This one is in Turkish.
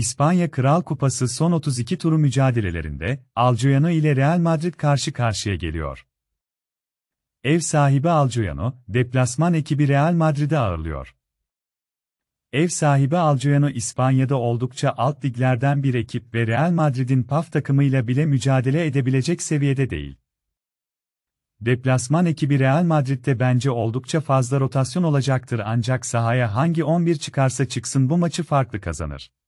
İspanya Kral Kupası son 32 turu mücadelelerinde Alcoyano ile Real Madrid karşı karşıya geliyor. Ev sahibi Alcoyano, deplasman ekibi Real Madrid'i ağırlıyor. Ev sahibi Alcoyano İspanya'da oldukça alt liglerden bir ekip ve Real Madrid'in PAF takımıyla bile mücadele edebilecek seviyede değil. Deplasman ekibi Real Madrid'de bence oldukça fazla rotasyon olacaktır ancak sahaya hangi 11 çıkarsa çıksın bu maçı farklı kazanır.